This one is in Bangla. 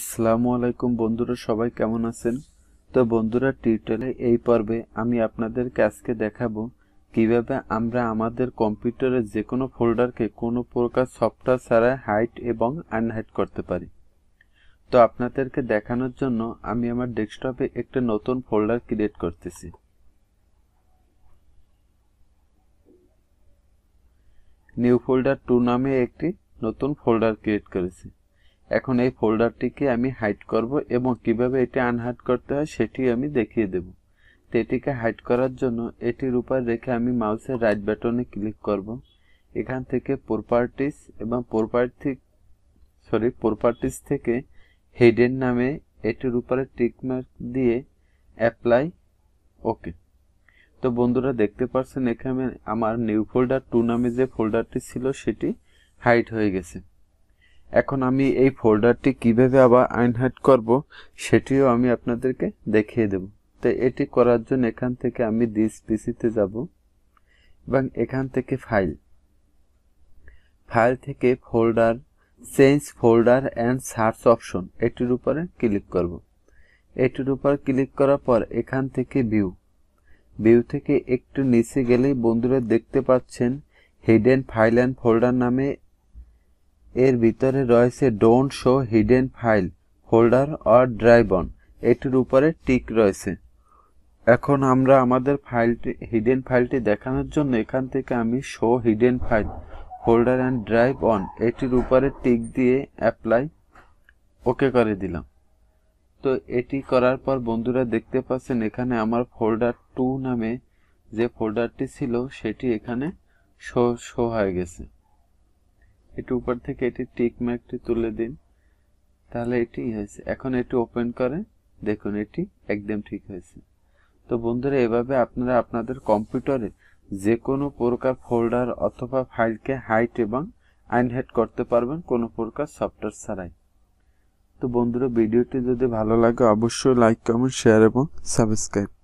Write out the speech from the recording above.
আসসালামু আলাইকুম বন্ধুরা সবাই কেমন আছেন তো বন্ধুরা টিউটোরিয়ালে এই পর্বে আমি আপনাদেরকে আজকে দেখাবো কিভাবে আমরা আমাদের কম্পিউটারের যে কোনো ফোল্ডারকে কোনো প্রকার সফটওয়্যার ছাড়া হাইট এবং আনহাইট করতে পারি তো আপনাদেরকে দেখানোর জন্য আমি আমার ডেস্কটপে একটা নতুন ফোল্ডার ক্রিয়েট করতেছি নিউ ফোল্ডার টু নামে একটি নতুন ফোল্ডার ক্রিয়েট করেছি এখন এই ফোল্ডারটিকে আমি হাইট করব এবং কিভাবে এটি আনহাইড করতে হয় সেটি আমি দেখিয়ে দেব তো এটিকে হাইট করার জন্য এটির উপর রেখে আমি মাউসের রাইট বাটনে ক্লিক করব এখান থেকে প্রপার্টিস এবং প্রপার্টি সরি প্রপার্টিস থেকে হেডের নামে এটির উপরে টিকমার্ক দিয়ে অ্যাপ্লাই ওকে তো বন্ধুরা দেখতে পাচ্ছেন এখানে আমার নিউ ফোল্ডার টু নামে যে ফোল্ডারটি ছিল সেটি হাইট হয়ে গেছে এখন আমি এই ফোল্ডারটি কিভাবে আবার আনহাইড করব সেটিও আমি আপনাদেরকে দেখিয়ে দেব তো এটি করার জন্য এখান থেকে আমি দিস পিসিতে যাব এবং এখান থেকে ফাইল ফাইল থেকে folder change folder and search option এটির উপরে ক্লিক করব এটির উপর ক্লিক করার পর এখান থেকে ভিউ ভিউ থেকে একটু নিচে গেলেই বন্ধুরা দেখতে পাচ্ছেন হিডেন ফাইল অ্যান্ড ফোল্ডার নামে এর ভিতরে রয়েছে don't show hidden file holder or drive on এটির উপরে টিক রয়েছে এখন আমরা আমাদের ফাইলটি হিডেন ফাইলটি দেখানোর জন্য এখান থেকে আমি show hidden file holder and drive on এটির উপরে টিক দিয়ে অ্যাপ্লাই ওকে করে দিলাম তো এটি করার পর বন্ধুরা দেখতে পাচ্ছেন এখানে আমার ফোল্ডার টু নামে যে ফোল্ডারটি ছিল সেটি এখানে শো শো হয়ে গেছে এটি উপর থেকে এটি টিক মার্কটি তুলে দিন তাহলে এটি হয়েছে এখন এটি ওপেন করে দেখুন এটি একদম ঠিক হয়েছে তো বন্ধুরা এভাবে আপনারা আপনাদের কম্পিউটারে যে কোনো প্রকার ফোল্ডার অথবা ফাইলকে হাইট এবং আনহাইট করতে পারবেন কোনো প্রকার সফটওয়্যার ছাড়াই তো বন্ধুরা ভিডিওটি যদি ভালো লাগে অবশ্যই লাইক কমেন্ট শেয়ার এবং সাবস্ক্রাইব